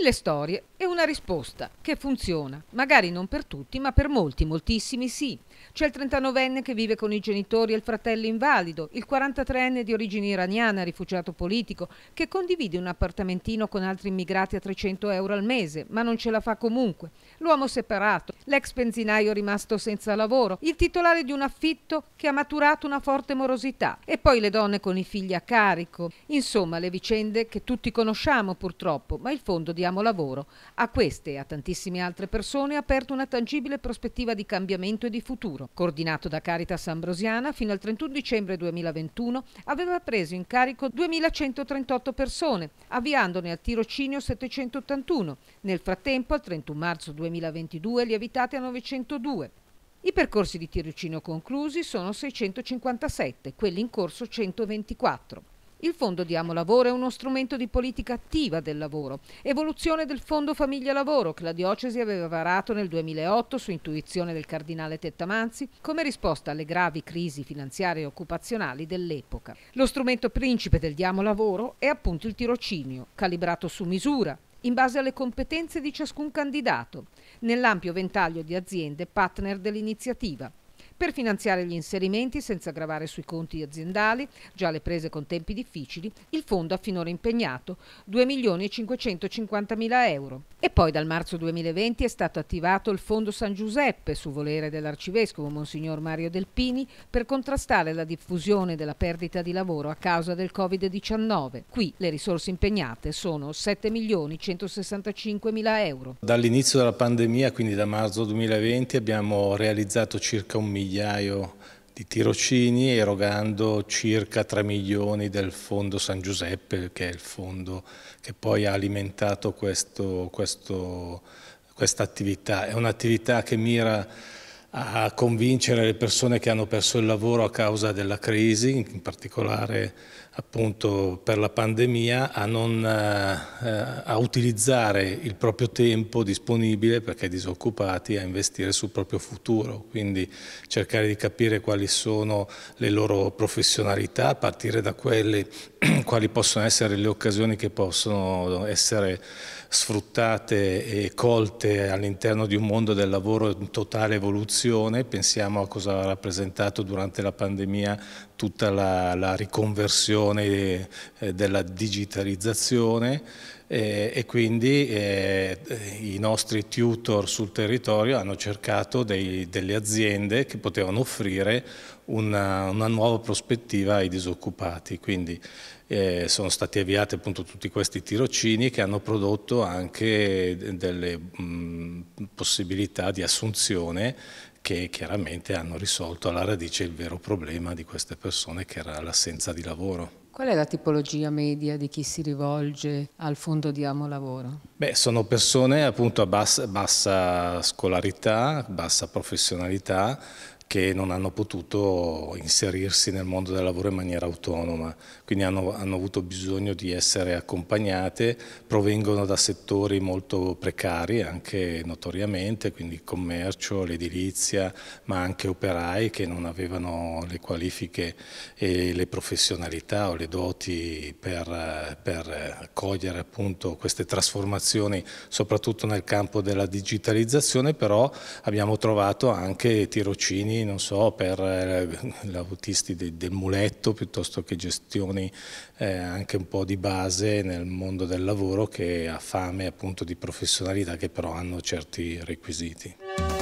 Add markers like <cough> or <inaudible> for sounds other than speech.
mille storie e una risposta che funziona, magari non per tutti, ma per molti, moltissimi sì. C'è il 39enne che vive con i genitori e il fratello invalido, il 43enne di origine iraniana, rifugiato politico, che condivide un appartamentino con altri immigrati a 300 euro al mese, ma non ce la fa comunque. L'uomo separato, l'ex benzinaio rimasto senza lavoro, il titolare di un affitto che ha maturato una forte morosità e poi le donne con i figli a carico. Insomma, le vicende che tutti conosciamo purtroppo, ma il fondo diamo lavoro a queste e a tantissime altre persone ha aperto una tangibile prospettiva di cambiamento e di futuro. Coordinato da Caritas Ambrosiana, fino al 31 dicembre 2021 aveva preso in carico 2.138 persone, avviandone al tirocinio 781. Nel frattempo, al 31 marzo 2022, lievitate a 902. I percorsi di tirocinio conclusi sono 657, quelli in corso 124. Il Fondo Diamo Lavoro è uno strumento di politica attiva del lavoro, evoluzione del Fondo Famiglia Lavoro che la Diocesi aveva varato nel 2008 su intuizione del Cardinale Tettamanzi come risposta alle gravi crisi finanziarie e occupazionali dell'epoca. Lo strumento principe del Diamo Lavoro è appunto il tirocinio, calibrato su misura, in base alle competenze di ciascun candidato, nell'ampio ventaglio di aziende partner dell'iniziativa, per finanziare gli inserimenti senza gravare sui conti aziendali, già le prese con tempi difficili, il fondo ha finora impegnato 2 milioni e 550 mila euro. E poi dal marzo 2020 è stato attivato il Fondo San Giuseppe su volere dell'arcivescovo Monsignor Mario Delpini per contrastare la diffusione della perdita di lavoro a causa del Covid-19. Qui le risorse impegnate sono 7 milioni 165 mila euro. Dall'inizio della pandemia, quindi da marzo 2020, abbiamo realizzato circa un milione migliaio di tirocini erogando circa 3 milioni del fondo San Giuseppe, che è il fondo che poi ha alimentato questo, questo, questa attività. È un'attività che mira a convincere le persone che hanno perso il lavoro a causa della crisi, in particolare appunto per la pandemia, a, non, eh, a utilizzare il proprio tempo disponibile perché disoccupati a investire sul proprio futuro, quindi cercare di capire quali sono le loro professionalità, partire da quelle, <clears throat> quali possono essere le occasioni che possono essere sfruttate e colte all'interno di un mondo del lavoro in totale evoluzione rivoluzione, pensiamo a cosa ha rappresentato durante la pandemia tutta la, la riconversione eh, della digitalizzazione eh, e quindi eh, i nostri tutor sul territorio hanno cercato dei, delle aziende che potevano offrire una, una nuova prospettiva ai disoccupati. Quindi, eh, sono stati avviati appunto tutti questi tirocini che hanno prodotto anche delle mh, possibilità di assunzione che chiaramente hanno risolto alla radice il vero problema di queste persone che era l'assenza di lavoro. Qual è la tipologia media di chi si rivolge al fondo di Amo Lavoro? Beh, sono persone appunto a bassa, bassa scolarità, bassa professionalità, che non hanno potuto inserirsi nel mondo del lavoro in maniera autonoma, quindi hanno, hanno, avuto bisogno di essere accompagnate, provengono da settori molto precari anche notoriamente, quindi il commercio, l'edilizia, ma anche operai che non avevano le qualifiche e le professionalità o le doti per, per accogliere appunto queste trasformazioni, soprattutto nel campo della digitalizzazione, però abbiamo trovato anche tirocini gestioni so, per eh, autisti del muletto piuttosto che gestioni eh, anche un po' di base nel mondo del lavoro che ha fame appunto di professionalità che però hanno certi requisiti.